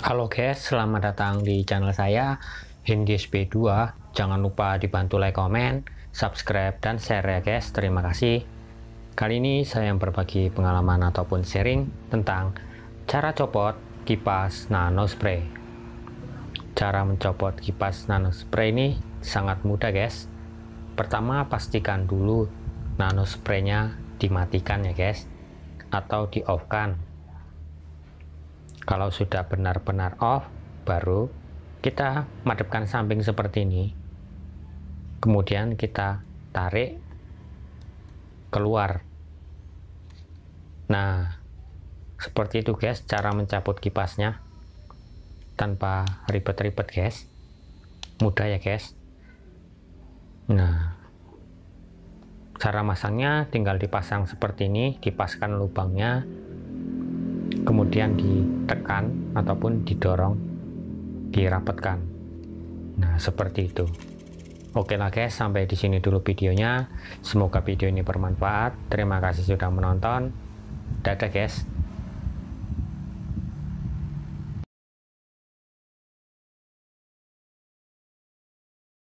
Halo guys, selamat datang di channel saya sp 2 Jangan lupa dibantu like, comment, subscribe, dan share ya guys. Terima kasih. Kali ini saya berbagi pengalaman ataupun sharing tentang cara copot kipas nano spray. Cara mencopot kipas nano spray ini sangat mudah guys. Pertama pastikan dulu nano spraynya dimatikan ya guys atau di off kan kalau sudah benar-benar off, baru kita madepkan samping seperti ini. Kemudian kita tarik keluar. Nah, seperti itu guys cara mencabut kipasnya tanpa ribet-ribet guys. Mudah ya guys. Nah, cara masangnya tinggal dipasang seperti ini, dipaskan lubangnya kemudian ditekan ataupun didorong, dirapatkan. Nah, seperti itu. Oke lah guys, sampai di sini dulu videonya. Semoga video ini bermanfaat. Terima kasih sudah menonton. Dadah guys.